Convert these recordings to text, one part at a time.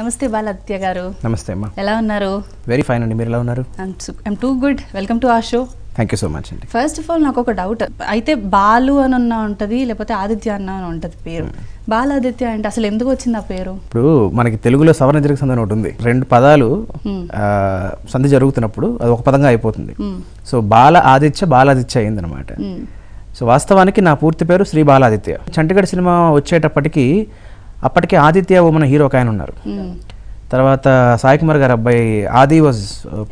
నమస్తే బాలత్య గారు నమస్తే అమ్మా ఎలా ఉన్నారు వెరీ ఫైన్ అండి మీరు ఎలా ఉన్నారు I'm too good welcome to a show thank you so much అండి ఫస్ట్ ఆఫ్ ఆల్ నాకు ఒక డౌట్ అయితే బాలు అని అన్న ఉంటుంది లేకపోతే ఆదిత్య అన్న అని ఉంటుంది పేరు hmm. బాలాదిత్య అంటే అసలు ఎందుకు వచ్చింది ఆ పేరు ఇప్పుడు మనకి తెలుగులో సవర్ణ జరిగే సంధి ఒకటి ఉంది రెండు పదాలు hmm. సంధి జరుగుతున్నప్పుడు అది ఒక పదంగా అయిపోతుంది సో hmm. బాల ఆదిత్య బాలాదిత్య అయింది అనమాట సో వాస్తవానికి నా పూర్తి పేరు శ్రీ బాలాదిత్య చంటిగడ్ సినిమా వచ్చేటప్పటికి అప్పటికే ఆదిత్య ఓమన హీరో ఒక ఆయన ఉన్నారు hmm. తర్వాత సాయి కుమార్ గారు అబ్బాయి Aadi was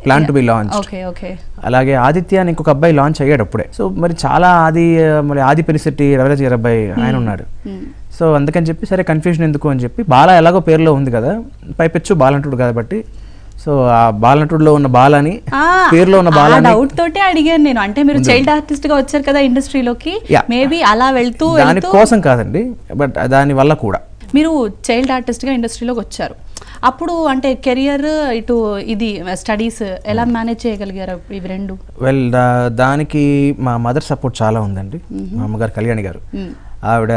plan to be launch అలాగే ఆదిత్య అని ఇంకొక అబ్బాయి లాంచ్ అయ్యాడు అప్పుడే సో మరి చాలా ఆది uh, మరి ఆది పెనిశెట్టి రవిరాజ్ గారు అబ్బాయి hmm. ఆయన ఉన్నాడు సో hmm. అందుకని చెప్పి సరే కన్ఫ్యూజన్ ఎందుకు అని చెప్పి బాల ఎలాగో పేరులో ఉంది కదా పైపెచ్చు బాలంటుడు కాబట్టి సో ఆ బాలనటుడులో ఉన్న బాలని పేరులో ఉన్న బాలని డౌట్ తోటే అడిగాను నేను అంటే మీరు చైల్డ్ ఆర్టిస్ట్ గా వచ్చారు కదా ఇండస్ట్రీలోకి మేబీ అలా వెళ్తూ దాని కోసం కాదండి బట్ దాని వల్ల కూడా మీరు చైల్డ్ ఆర్టిస్ట్గా ఇండస్ట్రీలోకి వచ్చారు అప్పుడు అంటే కెరియర్ ఇటు ఇది స్టడీస్ ఎలా hmm. మేనేజ్ చేయగలిగారు ఇవి రెండు వెల్ దానికి మా మదర్ సపోర్ట్ చాలా ఉందండి మా అమ్మగారు కళ్యాణి గారు ఆవిడ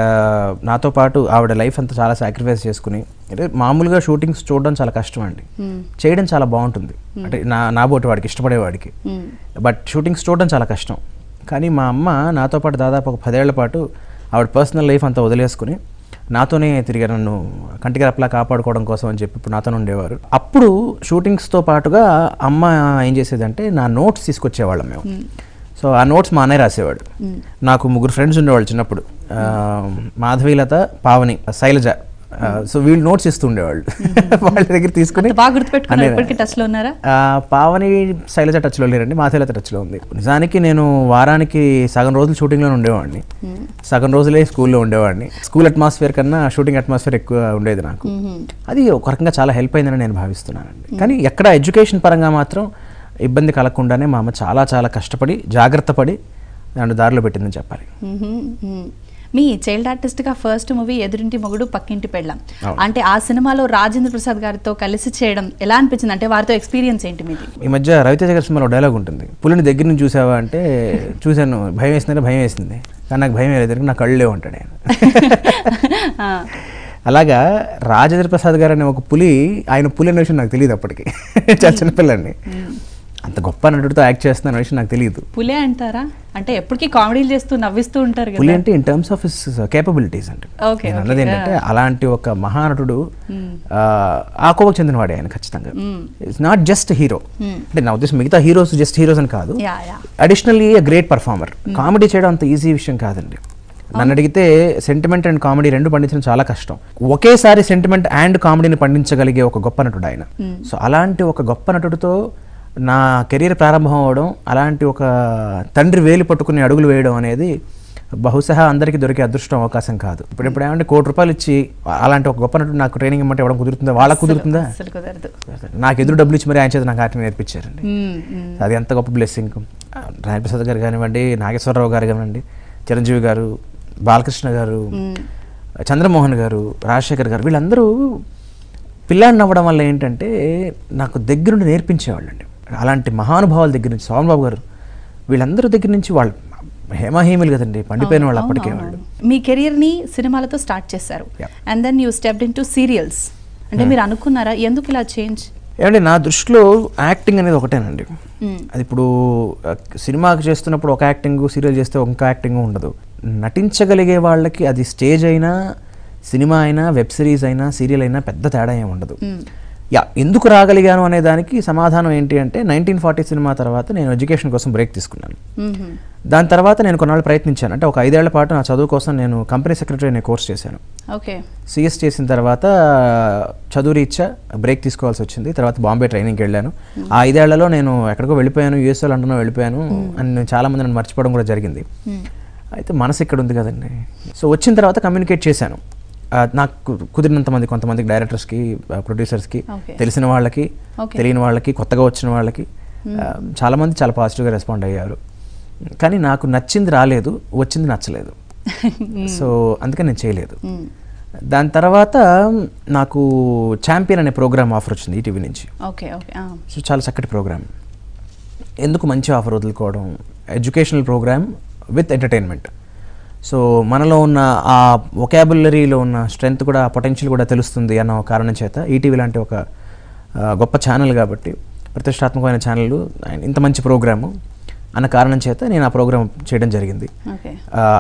నాతో పాటు ఆవిడ లైఫ్ అంతా చాలా సాక్రిఫైస్ చేసుకుని అంటే మామూలుగా షూటింగ్స్ చూడడం చాలా కష్టం అండి చేయడం చాలా బాగుంటుంది అంటే నా నా బోటి వాడికి ఇష్టపడేవాడికి బట్ షూటింగ్స్ చూడడం చాలా కష్టం కానీ మా అమ్మ నాతో పాటు దాదాపు ఒక పదేళ్ల పాటు ఆవిడ పర్సనల్ లైఫ్ అంతా వదిలేసుకుని నాతోనే తిరిగి నన్ను కంటికి రప్పలా కాపాడుకోవడం కోసం అని చెప్పి ఇప్పుడు నాతోనే ఉండేవారు అప్పుడు షూటింగ్స్తో పాటుగా అమ్మ ఏం చేసేదంటే నా నోట్స్ తీసుకొచ్చేవాళ్ళం మేము సో ఆ నోట్స్ మా అన్నయ్య రాసేవాడు నాకు ముగ్గురు ఫ్రెండ్స్ ఉండేవాళ్ళు చిన్నప్పుడు మాధవీలత పావని శైలజ సో వీళ్ళు నోట్స్ ఇస్తుండేవాళ్ళు వాళ్ళ దగ్గర తీసుకుని పావని శైలజ టచ్లో లేరండి మా శైలజ టచ్లో ఉంది నిజానికి నేను వారానికి సగం రోజులు షూటింగ్లో ఉండేవాడిని సగం రోజులే స్కూల్లో ఉండేవాడిని స్కూల్ అట్మాస్ఫియర్ కన్నా షూటింగ్ అట్మాస్ఫియర్ ఎక్కువ ఉండేది నాకు అది ఒక రకంగా చాలా హెల్ప్ అయిందని నేను భావిస్తున్నానండి కానీ ఎక్కడ ఎడ్యుకేషన్ పరంగా మాత్రం ఇబ్బంది కలగకుండానే మా అమ్మ చాలా చాలా కష్టపడి జాగ్రత్త పడి దాని దారిలో పెట్టిందని చెప్పాలి మీ చైల్డ్ ఆర్టిస్ట్ గా ఫస్ట్ మూవీ ఎదురింటి మొగుడు పక్కింటి పెళ్ళం అంటే ఆ సినిమాలో రాజేంద్ర ప్రసాద్ గారితో కలిసి చేయడం ఎలా అనిపించింది అంటే వారితో ఎక్స్పీరియన్స్ ఏంటి మీది ఈ మధ్య రవితేజ గారి సినిమాలో డైలాగ్ ఉంటుంది పులిని దగ్గర నుంచి చూసావా అంటే చూశాను భయం వేసిందంటే భయం వేసింది కానీ నాకు భయం నాకు నా కళ్ళే అంటాడు అలాగా రాజేంద్ర ప్రసాద్ గారు అనే ఒక పులి ఆయన పులి అనే విషయం నాకు తెలియదు అప్పటికి చాలా చిన్నపిల్లండి అంత గొప్ప నటుడితో యాక్ట్ చేస్తున్న విషయం నాకు తెలియదు పులే అంటారా అంటే ఎప్పటికీ కామెడీలు చేస్తూ నవ్విస్తూ ఉంటారు పులి అంటే in terms of his capabilities అంటే అన్నది ఏంటంటే అలాంటి ఒక మహానటుడు hmm. ఆ కోవకు చెందినవాడే ఆయన ఖచ్చితంగా ఇట్స్ నాట్ జస్ట్ హీరో అంటే నా ఉద్దేశం మిగతా హీరోస్ జస్ట్ హీరోస్ అని కాదు అడిషనల్లీ గ్రేట్ పర్ఫార్మర్ కామెడీ చేయడం అంత ఈజీ విషయం కాదండి నన్ను oh. అడిగితే సెంటిమెంట్ అండ్ కామెడీ రెండు పండించడం చాలా కష్టం ఒకేసారి సెంటిమెంట్ అండ్ కామెడీని పండించగలిగే ఒక గొప్ప నటుడు ఆయన సో hmm. అలాంటి ఒక గొప్ప నటుడితో నా కెరీర్ ప్రారంభం అవ్వడం అలాంటి ఒక తండ్రి వేలు పట్టుకుని అడుగులు వేయడం అనేది బహుశా అందరికీ దొరికే అదృష్టం అవకాశం కాదు ఇప్పుడు ఇప్పుడు ఏమంటే కోటి రూపాయలు ఇచ్చి అలాంటి ఒక గొప్ప నటుడు నాకు ట్రైనింగ్ ఇవ్వమంటే ఇవ్వడం కుదురుతుందా వాళ్ళకు కుదురుతుందా నాకు ఎదురు డబ్బులు ఇచ్చి మరి ఆయన చేత నాకు ఆటని నేర్పించారండి అది ఎంత గొప్ప బ్లెస్సింగ్ రాయప్రసాద్ గారు కానివ్వండి నాగేశ్వరరావు గారు కానివ్వండి చిరంజీవి గారు బాలకృష్ణ గారు చంద్రమోహన్ గారు రాజశేఖర్ గారు వీళ్ళందరూ పిల్లాడిని అవ్వడం వల్ల ఏంటంటే నాకు దగ్గరుండి నేర్పించేవాళ్ళండి అలాంటి మహానుభావుల దగ్గర నుంచి సోమబాబు గారు వీళ్ళందరి దగ్గర నుంచి వాళ్ళు హేమహేమిలు కదండి పండిపోయిన వాళ్ళు అప్పటికే వాళ్ళు మీ కెరియర్ని సినిమాలతో స్టార్ట్ చేశారు and then you step into serials అంటే hmm. మీరు అనుకున్నారా ఎందుకు ఇలా చేంజ్ ఏమంటే నా దృష్టిలో యాక్టింగ్ అనేది ఒకటేనండి hmm. అది ఇప్పుడు సినిమాకి చేస్తున్నప్పుడు ఒక యాక్టింగ్ సీరియల్ చేస్తే ఇంకో యాక్టింగ్ ఉండదు నటించగలిగే వాళ్ళకి అది స్టేజ్ అయినా సినిమా అయినా వెబ్ సిరీస్ అయినా సీరియల్ అయినా పెద్ద తేడా ఏమి ఉండదు hmm. యా ఎందుకు రాగలిగాను అనే దానికి సమాధానం ఏంటి అంటే నైన్టీన్ ఫార్టీ సినిమా తర్వాత నేను ఎడ్యుకేషన్ కోసం బ్రేక్ తీసుకున్నాను దాని తర్వాత నేను కొన్నాళ్ళు ప్రయత్నించాను అంటే ఒక ఐదేళ్ల పాటు నా చదువు కోసం నేను కంపెనీ సెక్రటరీ అనే కోర్స్ చేశాను ఓకే సిఎస్ చేసిన తర్వాత చదువు రీత్యా బ్రేక్ తీసుకోవాల్సి వచ్చింది తర్వాత బాంబే ట్రైనింగ్కి వెళ్ళాను ఆ ఐదేళ్లలో నేను ఎక్కడికో వెళ్ళిపోయాను యూఎస్ఏ లండన్లో వెళ్ళిపోయాను అని నేను చాలామంది నన్ను మర్చిపోవడం కూడా జరిగింది అయితే మనసు ఇక్కడ ఉంది కదండి సో వచ్చిన తర్వాత కమ్యూనికేట్ చేశాను నాకు కుదిరినంత మంది కొంతమందికి డైరెక్టర్స్కి ప్రొడ్యూసర్స్కి తెలిసిన వాళ్ళకి తెలియని వాళ్ళకి కొత్తగా వచ్చిన వాళ్ళకి చాలామంది చాలా పాజిటివ్గా రెస్పాండ్ అయ్యారు కానీ నాకు నచ్చింది రాలేదు వచ్చింది నచ్చలేదు సో అందుకని నేను చేయలేదు దాని తర్వాత నాకు ఛాంపియన్ అనే ప్రోగ్రామ్ ఆఫర్ వచ్చింది ఈటీవీ నుంచి సో చాలా చక్కటి ప్రోగ్రామ్ ఎందుకు మంచి ఆఫర్ వదులుకోవడం educational program with entertainment so మనలో ఉన్న ఆ ఒకాబులరీలో ఉన్న స్ట్రెంగ్త్ కూడా పొటెన్షియల్ కూడా తెలుస్తుంది అన్న కారణం చేత ఈటీవీ e లాంటి ఒక గొప్ప ఛానల్ కాబట్టి ప్రతిష్టాత్మకమైన ఛానల్ ఇంత మంచి ప్రోగ్రాము అన్న కారణం చేత నేను ఆ ప్రోగ్రామ్ చేయడం జరిగింది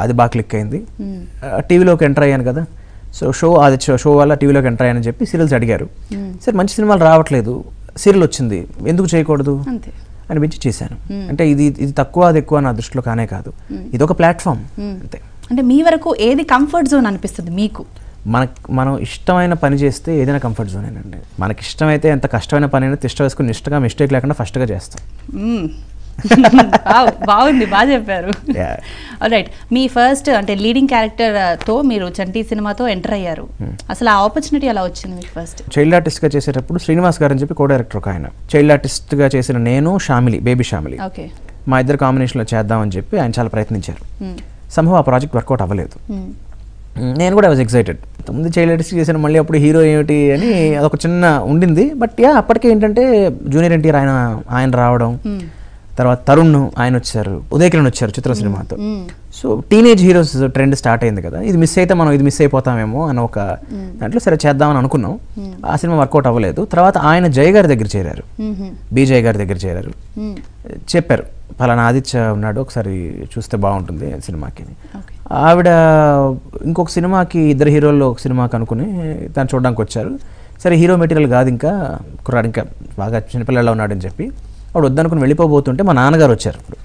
అది బాగా క్లిక్ అయింది టీవీలోకి hmm. ఎంటర్ అయ్యాను కదా సో షో అది షో వల్ల టీవీలోకి ఎంటర్ అయ్యానని చెప్పి సీరియల్స్ అడిగారు hmm. సరే మంచి సినిమాలు రావట్లేదు సీరియల్ వచ్చింది ఎందుకు చేయకూడదు అనిపించి చేశాను hmm. అంటే ఇది ఇది తక్కువ అది ఎక్కువ నా దృష్టిలో కానే కాదు ఇది ఒక ప్లాట్ఫామ్ అంతే అంటే మీ వరకు ఏది కంఫర్ట్ జోన్ అనిపిస్తుంది మీకు మనకు మనం ఇష్టమైన పని చేస్తే ఏదైనా కంఫర్ట్ జోన్ అండి మనకి ఇష్టమైతే ఎంత కష్టమైన పని అయినా తిష్ట వేసుకుని ఇష్టగా మిస్టేక్ లేకుండా ఫస్ట్గా చేస్తాం బాగుంది బాగా చెప్పారు రైట్ మీ ఫస్ట్ అంటే లీడింగ్ క్యారెక్టర్తో uh, మీరు చంటి సినిమాతో ఎంటర్ అయ్యారు అసలు ఆ ఆపర్చునిటీ అలా వచ్చింది మీకు ఫస్ట్ చైల్డ్ ఆర్టిస్ట్గా చేసేటప్పుడు శ్రీనివాస్ గారు అని చెప్పి కో డైరెక్టర్ ఒక ఆయన చైల్డ్ ఆర్టిస్ట్గా చేసిన నేను షామిలి బేబీ షామిలి ఓకే మా ఇద్దరు కాంబినేషన్లో చేద్దామని చెప్పి ఆయన చాలా ప్రయత్నించారు సంభవం ఆ ప్రాజెక్ట్ వర్కౌట్ అవ్వలేదు hmm. Hmm, నేను కూడా వాజ్ ఎక్సైటెడ్ తొమ్మిది చైల్డ్ అరెస్ట్ చేసిన మళ్ళీ అప్పుడు హీరో ఏమిటి అని hmm. అదొక చిన్న ఉండింది బట్ యా అప్పటికే ఏంటంటే జూనియర్ ఎన్టీఆర్ ఆయన ఆయన రావడం తర్వాత తరుణ్ ఆయన వచ్చారు ఉదయకిరణ్ వచ్చారు చిత్ర సినిమాతో so teenage heroes trend start అయింది కదా ఇది మిస్ అయితే మనం ఇది మిస్ అయిపోతామేమో అని ఒక దాంట్లో సరే చేద్దామని అనుకున్నాం ఆ సినిమా వర్కౌట్ అవ్వలేదు తర్వాత ఆయన జయ గారి దగ్గర చేరారు బిజయ్ గారి దగ్గర చేరారు చెప్పారు ఫలానా ఆదిత్య ఉన్నాడు ఒకసారి చూస్తే బాగుంటుంది సినిమాకి ఆవిడ ఇంకొక సినిమాకి ఇద్దరు హీరోల్లో ఒక సినిమాకి అనుకుని తను చూడడానికి వచ్చారు సరే హీరో మెటీరియల్ కాదు ఇంకా కుర్రాడు ఇంకా బాగా చిన్నపిల్లల్లో ఉన్నాడని చెప్పి ఆవిడ వద్దనుకుని వెళ్ళిపోబోతుంటే మా నాన్నగారు వచ్చారు అప్పుడు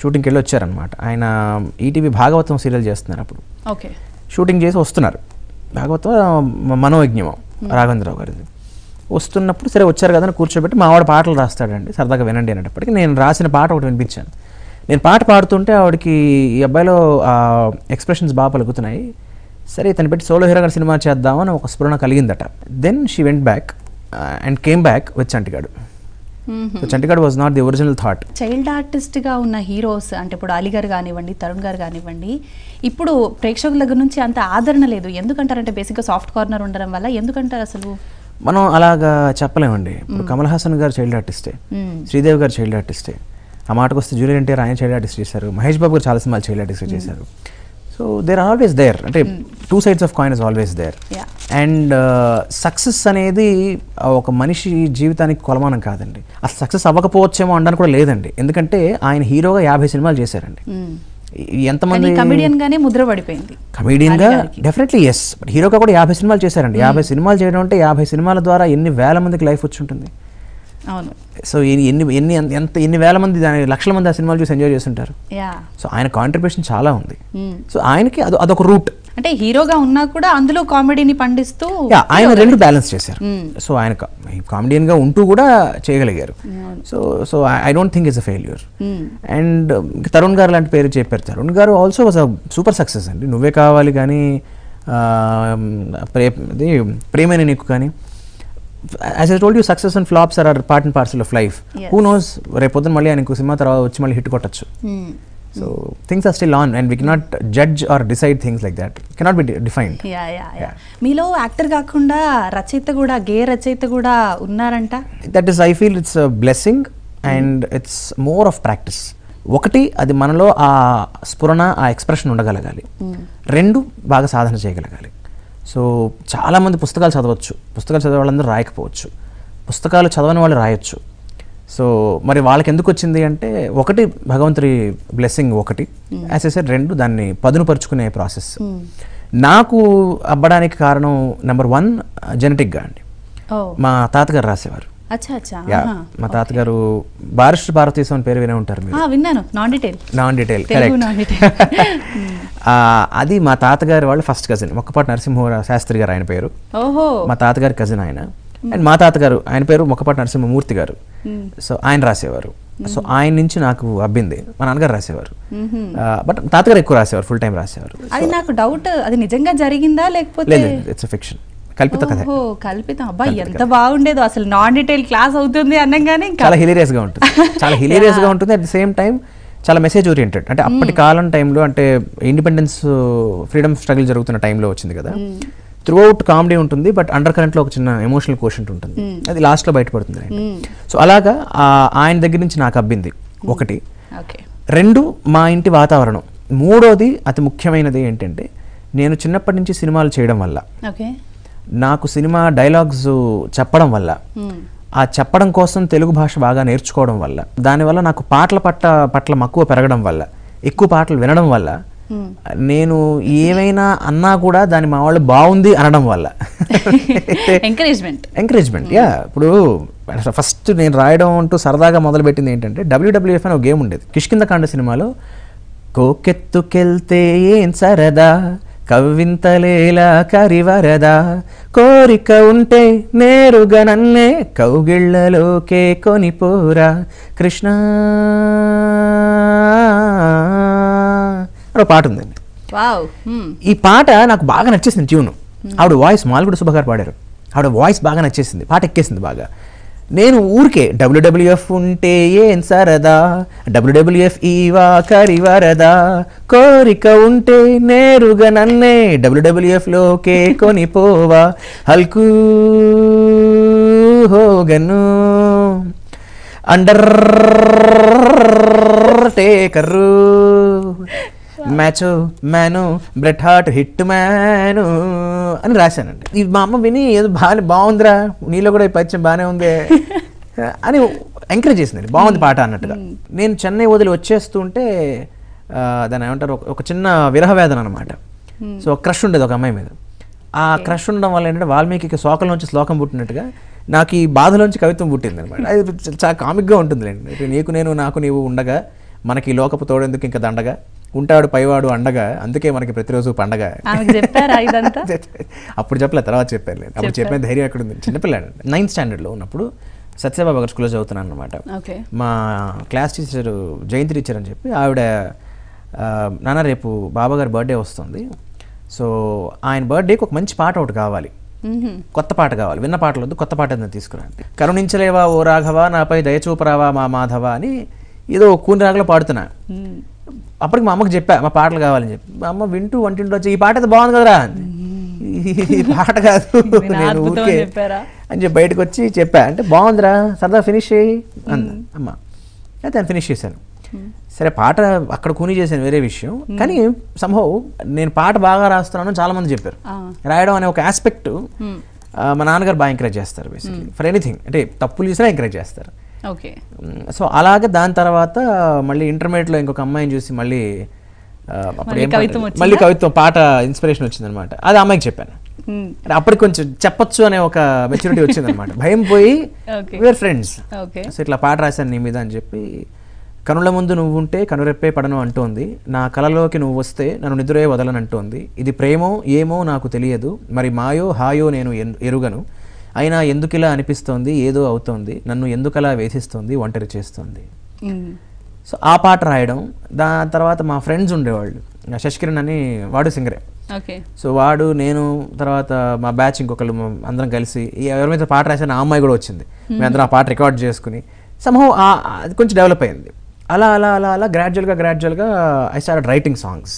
షూటింగ్కి వెళ్ళి వచ్చారనమాట ఆయన ఈటీవీ భాగవతం సీరియల్ చేస్తున్నారు అప్పుడు షూటింగ్ చేసి వస్తున్నారు భాగవతం మనోవిజ్ఞమం రాఘవేంద్రరావు గారిది వస్తున్నప్పుడు సరే వచ్చారు కదా అని కూర్చోబెట్టి మావాడు పాటలు రాస్తాడండి సరదాగా వినండి అనేటప్పటికి నేను రాసిన పాట ఒకటి వినిపించాను నేను పాట పాడుతుంటే ఆవిడకి ఈ అబ్బాయిలో ఎక్స్ప్రెషన్స్ బాగా పలుకుతున్నాయి సరే ఇతను పెట్టి సోలో హీరో గారి సినిమా చేద్దామని ఒక స్ఫురణ కలిగిందట then she went back and came back with Chantigadu Chantigadu was not the original thought child ఆర్టిస్ట్గా ఉన్న హీరోస్ అంటే ఇప్పుడు అలీ గారు కానివ్వండి తరుణ్ గారు కానివ్వండి ఇప్పుడు ప్రేక్షకుల దగ్గర నుంచి అంత ఆదరణ లేదు ఎందుకంటారంటే బేసిక్గా సాఫ్ట్ కార్నర్ ఉండడం వల్ల ఎందుకంటారు అసలు మనం అలాగా చెప్పలేమండి ఇప్పుడు కమల్ హాసన్ గారు చైల్డ్ ఆర్టిస్టే శ్రీదేవి గారు చైల్డ్ ఆర్టిస్టే ఆ మాటకు వస్తే జూనియర్ ఎన్టీఆర్ ఆయన చైల్డ్ ఆర్టిస్ట్ చేశారు మహేష్ బాబు గారు చాలా సినిమాలు చైల్డ్ ఆర్టిస్ట్ చేశారు సో దేర్ ఆల్వేస్ దేర్ అంటే two sides of coin is always there and success అనేది ఒక మనిషి జీవితానికి కొలమానం కాదండి ఆ సక్సెస్ అవ్వకపోవచ్చేమో అనడానికి కూడా లేదండి ఎందుకంటే ఆయన హీరోగా యాభై సినిమాలు చేశారండి ఎంతమంది కమెడియన్ గానే ముద్ర పడిపోయింది కమెడియన్ గా డెఫినెట్లీ ఎస్ బట్ హీరోగా కూడా యాభై సినిమాలు చేశారండి యాభై సినిమాలు చేయడం అంటే యాభై సినిమాల ద్వారా ఎన్ని వేల మందికి లైఫ్ వచ్చి ఉంటుంది అవును సో ఎన్ని ఎన్ని ఎంత ఎన్ని వేల మంది దాని లక్షల మంది ఆ సినిమాలు చూసి ఎంజాయ్ చేస్తుంటారు సో ఆయన కాంట్రిబ్యూషన్ చాలా ఉంది సో hmm. ఆయనకి అది అదొక రూట్ అంటే హీరోగా ఉన్నా కూడా అందులో కామెడీని పండిస్తూ ఆయన రెండు బ్యాలెన్స్ చేశారు సో hmm. ఆయన కామెడియన్గా ఉంటూ కూడా చేయగలిగారు so so I don't think is a failure and Tarun గారు లాంటి పేరు చెప్పారు తరుణ్ గారు also was a super success అండి నువ్వే కావాలి కానీ ప్రే ప్రేమైన నీకు కానీ as I told you success and flops are are part and parcel of life who knows రేపొద్దున మళ్ళీ ఆయనకు సినిమా తర్వాత వచ్చి మళ్ళీ హిట్ కొట్టచ్చు so things are still on and we cannot judge or decide things like that cannot be defined మీలో actor కాకుండా రచయిత కూడా గే రచయిత కూడా ఉన్నారంట that is I feel it's blessing and it's more of practice ఒకటి అది మనలో ఆ స్ఫురణ ఆ ఎక్స్ప్రెషన్ ఉండగలగాలి hmm. రెండు బాగా సాధన చేయగలగాలి సో చాలామంది పుస్తకాలు చదవచ్చు పుస్తకాలు చదివే వాళ్ళందరూ రాయకపోవచ్చు పుస్తకాలు చదవని వాళ్ళు రాయొచ్చు సో మరి వాళ్ళకి ఎందుకు వచ్చింది అంటే ఒకటి భగవంతుడి బ్లెస్సింగ్ ఒకటి యాజ్ hmm. రెండు దాన్ని పదునుపరుచుకునే ప్రాసెస్ hmm. నాకు అబ్బడానికి కారణం నెంబర్ వన్ జెనెటిక్గా అండి oh. మా తాతగారు రాసేవారు మా తాతగారు బారిష్ భారతీసం పేరు వినే ఉంటారు నాన్ డీటెయిల్ అది మా తాతగారి వాళ్ళు ఫస్ట్ కజిన్ మొక్కపాటి నరసింహ శాస్త్రి గారు ఆయన పేరు ఓహో మా తాతగారి కజిన్ ఆయన అండ్ మా తాతగారు ఆయన పేరు మొక్కపాటి నరసింహమూర్తి గారు సో ఆయన రాసేవారు సో ఆయన నుంచి నాకు అబ్బింది మా నాన్నగారు రాసేవారు బట్ తాతగారు ఎక్కువ రాసేవారు ఫుల్ టైం రాసేవారు అది నాకు డౌట్ అది నిజంగా జరిగిందా లేకపోతే ఇట్స్ ఫిక్షన్ కల్పిత కథ కల్పిత అబ్బాయి ఎంత బాగుండేదో అసలు నాన్ డీటెయిల్ క్లాస్ అవుతుంది అనగానే చాలా హిలీరియస్ గా ఉంటుంది చాలా హిలీరియస్ గా ఉంటుంది అట్ ద సేమ్ టైం చాలా మెసేజ్ ఓరియంటెడ్ అంటే hmm. అప్పటి కాలం టైంలో అంటే ఇండిపెండెన్స్ ఫ్రీడమ్ స్ట్రగుల్ జరుగుతున్న టైంలో వచ్చింది కదా త్రూ అవుట్ కామెడీ ఉంటుంది బట్ అండర్ కరెంట్లో ఒక చిన్న ఎమోషనల్ క్వశ్చన్ ఉంటుంది hmm. అది లాస్ట్లో బయటపడుతుంది సో hmm. అలాగా ఆయన దగ్గర నుంచి నాకు అబ్బింది ఒకటి రెండు మా ఇంటి వాతావరణం మూడోది అతి ముఖ్యమైనది ఏంటంటే నేను చిన్నప్పటి నుంచి సినిమాలు చేయడం వల్ల నాకు సినిమా డైలాగ్స్ చెప్పడం వల్ల hmm. ఆ చెప్పడం కోసం తెలుగు భాష బాగా నేర్చుకోవడం వల్ల దానివల్ల నాకు పాటల పట్ట పట్ల మక్కువ పెరగడం వల్ల ఎక్కువ పాటలు వినడం వల్ల hmm. నేను ఏమైనా అన్నా కూడా దాని మా వాళ్ళు బాగుంది అనడం వల్ల ఎంకరేజ్మెంట్ ఎంకరేజ్మెంట్ యా ఇప్పుడు ఫస్ట్ నేను రాయడం అంటూ సరదాగా మొదలుపెట్టింది ఏంటంటే డబ్ల్యూడబ్ల్యూఎఫ్ అని ఒక గేమ్ ఉండేది కిష్కింద కాండ సినిమాలో కోకెత్తుకెళ్తే ఏం సరదా కవ్వింతలేలా కరివరదా కోరిక ఉంటే నేరుగా నన్నే కౌగిళ్ళలోకే కొనిపోరా కృష్ణ అని పాట ఉందండి ఈ పాట నాకు బాగా నచ్చేసింది ట్యూను ఆవిడ వాయిస్ మాల్గుడు సుభగారు పాడారు ఆవిడ వాయిస్ బాగా నచ్చేసింది పాట ఎక్కేసింది బాగా నేను ఊరికే డబ్ల్యూడబ్ల్యూఎఫ్ ఉంటే ఏం సరదా డబ్ల్యూడబ్ల్యూఎఫ్ ఈవా వరదా కోరిక ఉంటే నేరుగా నన్నే డబ్ల్యూడబ్ల్యూఎఫ్లోకే కొనిపోవా Hulk Hogan Undertaker macho man Bret Hart hit man అని రాశానండి ఇది మా అమ్మ విని ఏదో బాగా బాగుందిరా నీలో కూడా ఈ పరిచయం బాగానే ఉంది అని ఎంకరేజ్ చేసిందండి బాగుంది పాట అన్నట్టుగా నేను చెన్నై వదిలి వచ్చేస్తుంటే దాని ఏమంటారు ఒక చిన్న విరహ వేదన అనమాట సో క్రష్ ఉండేది ఒక అమ్మాయి మీద ఆ క్రష్ ఉండడం వల్ల ఏంటంటే వాల్మీకి శ్లోకం నుంచి శ్లోకం పుట్టినట్టుగా నాకు ఈ బాధలోంచి కవిత్వం పుట్టింది అనమాట అది చాలా కామిక్గా ఉంటుంది నీకు నేను నాకు నీవు ఉండగా మనకి లోకపు తోడెందుకు ఇంకా దండగా ఉంటాడు పైవాడు అండగా అందుకే మనకి ప్రతిరోజు పండగ అప్పుడు చెప్పలే తర్వాత చెప్పారు లేదు అప్పుడు చెప్పే ధైర్యం ఎక్కడ ఉంది చిన్నపిల్లాడు నైన్త్ స్టాండర్డ్లో ఉన్నప్పుడు సత్యసాయిబాబా గారు స్కూల్లో చదువుతున్నాను అనమాట మా క్లాస్ టీచర్ జయంతి టీచర్ అని చెప్పి ఆవిడ నాన్న రేపు బాబాగారి బర్త్డే వస్తుంది సో ఆయన బర్త్డేకి ఒక మంచి పాట ఒకటి కావాలి కొత్త పాట కావాలి విన్న పాటలు వద్దు కొత్త పాట ఏదైనా తీసుకురాండి కరుణించలేవా ఓ రాఘవా నాపై దయచూపరావా మా మాధవా అని ఏదో కూని రాగలో పాడుతున్నా అప్పటికి మా అమ్మకి చెప్పా మా పాటలు కావాలని చెప్పి మా అమ్మ వింటూ వంటింటూ వచ్చి ఈ పాట అయితే బాగుంది కదరా ఈ పాట కాదు నేను ఊరికే అని చెప్పి బయటకు వచ్చి చెప్పా అంటే బాగుందిరా సరదా ఫినిష్ చేయి అంద అమ్మ అయితే ఫినిష్ చేశాను సరే పాట అక్కడ కూని చేశాను వేరే విషయం కానీ సంభవ్ నేను పాట బాగా రాస్తున్నాను చాలా మంది చెప్పారు రాయడం అనే ఒక ఆస్పెక్ట్ మా నాన్నగారు బాగా ఎంకరేజ్ చేస్తారు బేసిక్లీ ఫర్ ఎనీథింగ్ అంటే తప్పులు చేసినా ఎంకరేజ్ చేస్తారు ఓకే సో అలాగే దాని తర్వాత మళ్ళీ ఇంటర్మీడియట్లో ఇంకొక అమ్మాయిని చూసి మళ్ళీ మళ్ళీ కవిత్వం పాట ఇన్స్పిరేషన్ వచ్చింది అనమాట అది అమ్మాయికి చెప్పాను అప్పటికి కొంచెం చెప్పొచ్చు అనే ఒక మెచ్యూరిటీ వచ్చింది అనమాట భయం పోయి వేర్ ఫ్రెండ్స్ సో ఇట్లా పాట రాశాను నీ మీద అని చెప్పి కనుల ముందు నువ్వు ఉంటే కనురెప్పే పడను అంటోంది నా కలలోకి నువ్వు వస్తే నన్ను నిద్రే వదలనంటోంది ఇది ప్రేమో ఏమో నాకు తెలియదు మరి మాయో హాయో నేను ఎరుగను అయినా ఎందుకు ఇలా అనిపిస్తోంది ఏదో అవుతోంది నన్ను ఎందుకు అలా వేసిస్తోంది ఒంటరి చేస్తుంది సో ఆ పాట రాయడం దాని తర్వాత మా ఫ్రెండ్స్ ఉండేవాళ్ళు శశికిరణ్ అని వాడు సింగరే సో వాడు నేను తర్వాత మా బ్యాచ్ ఇంకొకరు అందరం కలిసి ఎవరి మీద పాట రాసిన ఆ అమ్మాయి కూడా వచ్చింది మేమందరం ఆ పాట రికార్డ్ చేసుకుని అది కొంచెం డెవలప్ అయింది అలా అలా అలా అలా గ్రాడ్యువల్గా గ్రాడ్యువల్గా I start writing songs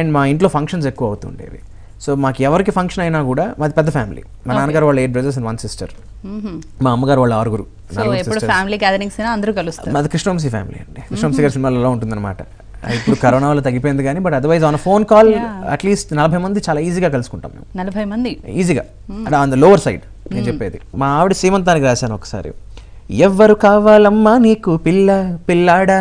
and మా ఇంట్లో ఫంక్షన్స్ ఎక్కువ అవుతుండేవి సో మాకు ఎవరికి ఫంక్షన్ అయినా కూడా మాది పెద్ద ఫ్యామిలీ మా నాన్నగారు వాళ్ళు eight brothers and one sister మా అమ్మగారు వాళ్ళు ఆరుగురు ఫ్యామిలీ గ్యాదరింగ్స్ అందరూ కలుస్తారు మాది కృష్ణవంశీ ఫ్యామిలీ అండి కృష్ణవంశీ గారి సినిమాలలో ఉంటుందన్నమాట ఇప్పుడు కరోనా వల్ల తగ్గిపోయింది కానీ but otherwise on phone call at least నలభై మంది చాలా ఈజీగా కలుసుకుంటాం మేము నలభై మంది ఈజీగా ఆన్ ద లోవర్ సైడ్ నేను చెప్పేది మా ఆవిడ సీమంతానికి రాశాను ఒకసారి ఎవ్వరు కావాలమ్మా నీకు పిల్ల పిల్లాడా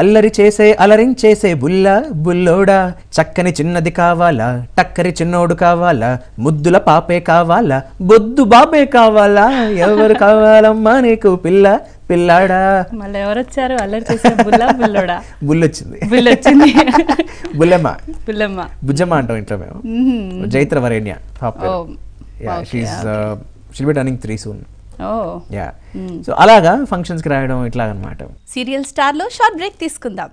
అల్లరి చేసే అలరించేసే బుల్ల బుల్లోడా చక్కని చిన్నది కావాలా టక్కరి చిన్నోడు కావాలా ముద్దుల పాపే కావాలా బొద్దు బాబే కావాలా ఎవరు కావాలమ్మా నీకు పిల్ల పిల్లాడా మళ్ళీ ఎవరు వచ్చారు అల్లరి చేసే బుల్ల బుల్లోడా బుల్లొచ్చింది బుల్లొచ్చింది బుల్లమ్మ బుల్లమ్మ బుజ్జమ్మ అంటాం ఇంట్లో మేము జైత్ర వరేణ్య షీఈ్ three soon ya so hmm. అలాగా ఫంక్షన్స్కి రాయడం ఇట్లాగనమాట సీరియల్ స్టార్లో షార్ట్ బ్రేక్ తీసుకుందాం